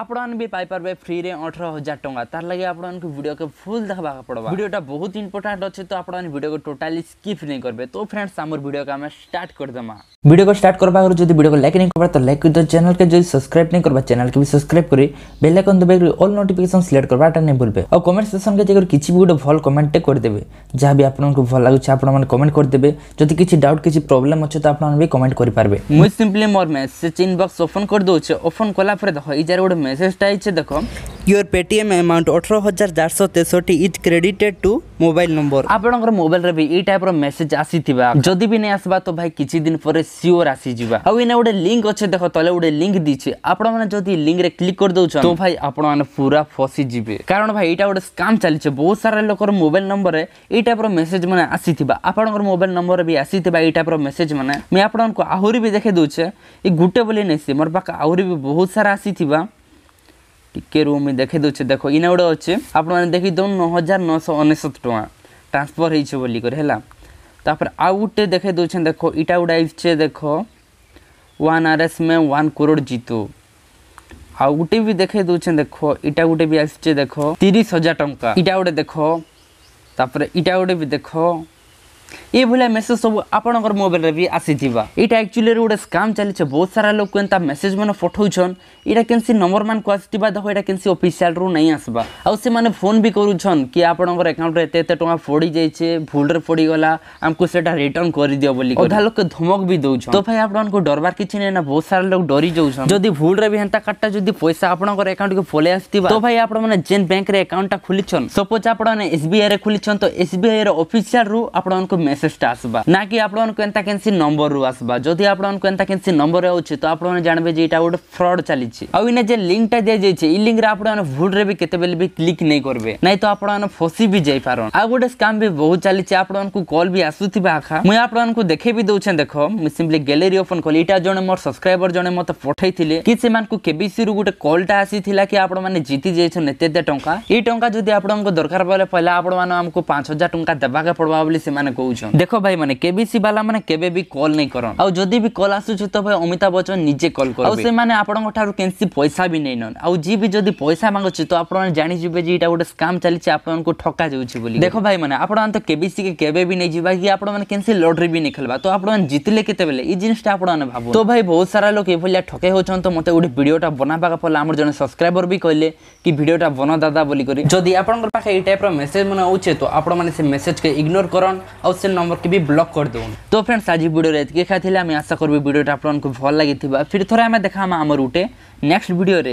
আপনার বি পাইপারবে রে অঠর হাজার টাকা তার লাগে আপনার ভিডিওকে ফুল দেখবা পড়বা ভিডিওটা বহুত ইম্পর্টাট অছে তো আপনার ভিডিওকে টোটালি স্কিপ নেই করবে তো ফ্রেন্ডস আমার ভিডিওকে আমি স্টার্ট করে করদেমা ভিডিওকে স্টার্ট করবা আগে যদি ভিডিওকে লাইক নেই করবা তো লাইক করে দাও চ্যানেলকে যদি সাবস্ক্রাইব নেই করবা চ্যানেলকে বি সাবস্ক্রাইব করে বেল আইকন দবে অল নোটিফিকেশন সিলেক্ট করবা এটা নেই ভুলবে আর কমেন্ট সেকশন কে যাই কিছু ভিডিও ভাল কমেন্টে করে দেবে যা বি আপনার ভাল লাগুছে আপনার মানে কমেন্ট করে দেবে যদি কিছু ডাউট কিছু প্রবলেম আছে তো আপনার বি কমেন্ট করে পারবে মুই সিম্পলি মোর মেসেজ ইনবক্স ওপেন করে দউছে ওপেন কলা পরে দেখো এই যার মেসেজটা আছে দেখো ইয়োর পেটিএম ଆମାଉଣ୍ଟ ଅଠର ହଜାର ଚାରିଶହ ତେଷଠି is credited to mobile number ଆପଣଙ୍କର ମୋବାଇଲରେ ବି ଏଇ ଟାଇପ୍ର ମେସେଜ ଆସିଥିବା ଯଦି ବି ନେଇ ଆସିବା ତ ଭାଇ କିଛି ଦିନ ପରେ ସିଓର ଆସିଯିବା ଆଉ ଏଇନା ଗୋଟେ ଲିଙ୍କ ଅଛି ଦେଖ ତଳେ ଗୋଟେ ଲିଙ୍କ ଦେଇଛି ଆପଣମାନେ ଯଦି ଲିଙ୍କରେ କ୍ଲିକ୍ କରିଦେଉଛ ତ ଭାଇ ଆପଣମାନେ ପୁରା ଫସିଯିବେ କାରଣ ଭାଇ ଏଇଟା ଗୋଟେ ସ୍କାମ୍ ଚାଲିଛି ବହୁତ ସାରା ଲୋକର ମୋବାଇଲ ନମ୍ବରରେ ଏଇ ଟାଇପ୍ର ମେସେଜ ମାନେ ଆସିଥିବା ଆପଣଙ୍କର ମୋବାଇଲ ନମ୍ବରରେ ବି ଆସିଥିବା ଏଇ ଟାଇପ୍ର ମେସେଜ ମାନେ ମୁଁ ଆପଣଙ୍କୁ ଆହୁରି ବି ଦେଖେଇ ଦେଉଛେ ଏ ଗୋଟେ ବୋଲି ନେଇସି ମୋର ପାଖ ଆହୁରି ବି ବହୁତ ସାରା ଆସିଥିବା টিକିଏ ରୁହ ମୁଇଁ ଦେଖେଇ ଦେଉଛେ ଦେଖ ଇନେ ଗୋଟେ ଅଛେ ଆପଣମାନେ ଦେଖିଦେଉନ୍ ନଅ ହଜାର ନଅଶହ ଅନେଶତ ଟଙ୍କା ଟ୍ରାନ୍ସଫର୍ ହେଇଛେ ବୋଲିକରି ହେଲା ତାପରେ ଆଉ ଗୋଟେ ଦେଖେଇ ଦେଉଛନ୍ ଦେଖ ଇଟା ଗୋଟେ ଆଇଛେ ଦେଖ ୱାନ୍ ଆର୍ ଏସ୍ ମେ ୱାନ୍ କରୋଡ଼ ଜିତୁ ଆଉ ଗୋଟେ ବି ଦେଖେଇ ଦେଉଛନ୍ ଦେଖ ଇଟା ଗୋଟେ ବି ଆସିଛେ ଦେଖ ତିରିଶ ହଜାର ଟଙ୍କା ଇଟା ଗୋଟେ ଦେଖ ତାପରେ ଇଟା ଗୋଟେ ବି ଦେଖ ଏଇଭଳିଆ ମେସେଜ୍ ସବୁ ଆପଣଙ୍କର ମୋବାଇଲ୍ରେ ବି ଆସିଥିବା ଏଇଟା ଆକ୍ଚୁଆଲିରେ ଗୋଟେ ସ୍କାମ୍ ଚାଲିଛେ ବହୁତ ସାରା ଲୋକ ଏନ୍ତା ମେସେଜ୍ ମାନେ ପଠଉଛନ୍ ଏଇଟା କେମିତି ନମ୍ବରମାନଙ୍କୁ ଆସିଥିବା ଦେଖ ଏଇଟା କେମିତି ଅଫିସିଆଲ୍ରୁ ନେଇ ଆସିବା ଆଉ ସେମାନେ ଫୋନ୍ ବି କରୁଛନ୍ କି ଆପଣଙ୍କର ଆକାଉଣ୍ଟରେ ଏତେ ଏତେ ଟଙ୍କା ପଡ଼ିଯାଇଛି ଭୁଲରେ ପଡ଼ିଗଲା ଆମକୁ ସେଇଟା ରିଟର୍ନ କରିଦିଅ ବୋଲି ଅଧା ଲୋକ ଧମକ ବି ଦେଉଛନ୍ ତ ଭାଇ ଆପଣଙ୍କୁ ଡରବାର କିଛି ନାହିଁ ନା ବହୁତ ସାରା ଲୋକ ଡରି ଯାଉଛନ୍ ଯଦି ଭୁଲରେ ବି ହେନ୍ତା କାର୍ଡ଼ଟା ଯଦି ପଇସା ଆପଣଙ୍କର ଆକାଉଣ୍ଟକୁ ପଳେଇ ଆସିଥିବା ତ ଭାଇ ଆପଣମାନେ ଯେନ୍ ବ୍ୟାଙ୍କରେ ଆକାଉଣ୍ଟଟା ଖୋଲିଛନ୍ ସପୋଜ୍ ଆପଣମାନେ ଏସ୍ବିଆଇରେ ଖୋଲିଛନ୍ ତ ଏସ୍ବିଆଇର ଅଫିସିଆଲ୍ରୁ ଆପଣମାନଙ୍କୁ মেসেজটা আসবা না কি আপনার কেনা কেনসি নম্বর রু আসবা যদি আপনার কেনা কেনসি নম্বর আছে তো আপনার জানবে যে এটা গোটে ফ্রড চালিছে আউ ইনে যে লিঙ্কটা দিয়ে যাইছে এই লিঙ্করে আপনার ভুলরে বি কেতবেলে বি ক্লিক নেই করবে নাই তো আপনার ফসি বি যাই পারন আর গোটে স্কাম বি বহুত চালিছে আপনার কল বি আসুথিবা আখা মুই আপনার দেখে বি দউছে দেখ মু সিম্পলি গ্যালেরি ওপেন কলি এটা জন মোর সবসক্রাইবর জনে মতে পঠাইলে কি সেমানকু কেবিসি রু গোটে কলটা আসিছিলা কি আপনার মানে জিতি যাইছেন এতে এতে টঙ্কা এই টঙ্কা যদি আপনার দরকার পড়লে পহলা আপনার আমাকে পাঁচ হাজার টঙ্কা দেবাকে পড়বা বলে সেমানে কৌ ଦଉଛନ୍ତି ଦେଖ ଭାଇ ମାନେ କେବିସି ବାଲା ମାନେ କେବେ ବି କଲ୍ ନାଇଁ କରନ୍ ଆଉ ଯଦି ବି କଲ୍ ଆସୁଛି ତ ଭାଇ ଅମିତାଭ ବଚ୍ଚନ ନିଜେ କଲ୍ କର ଆଉ ସେମାନେ ଆପଣଙ୍କ ଠାରୁ କେମିତି ପଇସା ବି ନେଇ ନନ୍ ଆଉ ଯିଏ ବି ଯଦି ପଇସା ମାଗୁଛି ତ ଆପଣମାନେ ଜାଣିଯିବେ ଯେ ଏଇଟା ଗୋଟେ ସ୍କାମ୍ ଚାଲିଛି ଆପଣଙ୍କୁ ଠକା ଯାଉଛି ବୋଲି ଦେଖ ଭାଇ ମାନେ ଆପଣମାନେ ତ କେବିସି କି କେବେ ବି ନେଇଯିବା କି ଆପଣମାନେ କେମିତି ଲଟେରୀ ବି ନେଇ ଖେଳିବା ତ ଆପଣମାନେ ଜିତିଲେ କେତେବେଳେ ଏଇ ଜିନିଷଟା ଆପଣମାନେ ଭାବୁ ତ ଭାଇ ବହୁତ ସାରା ଲୋକ ଏଭଳିଆ ଠକେ ହେଉଛନ୍ତି ତ ମୋତେ ଗୋଟେ ଭିଡ଼ିଓଟା ବନାବାକେ ପଡ଼ିଲା ଆମର ଜଣେ ସବସ୍କ୍ରାଇବର ବି କହିଲେ କି ଭିଡ଼ିଓଟା ବନ ଦାଦା ବୋଲିକରି ଯଦି ଆପଣଙ୍କ ପାଖେ ଏଇ ଟାଇପ୍ର ମେସେଜ୍ ମାନେ ଆଉଛେ ତ ଆପଣମାନେ ସେ ମେସେଜ୍କେ ଇଗ୍ନୋର କରନ୍ ଆଉ ସେଲ୍ ନମ୍ବରକେ ବି ବ୍ଲକ୍ କରିଦେଉନ୍ ତ ଫ୍ରେଣ୍ଡସ୍ ଆଜି ଭିଡ଼ିଓରେ ଏତିକି ଖାଇଥିଲେ ଆମେ ଆଶା କରିବି ଭିଡ଼ିଓଟା ଆପଣଙ୍କୁ ଭଲ ଲାଗିଥିବା ଫିର୍ ଥରେ ଆମେ ଦେଖାମା ଆମର ଗୋଟେ ନେକ୍ସଟ ଭିଡ଼ିଓରେ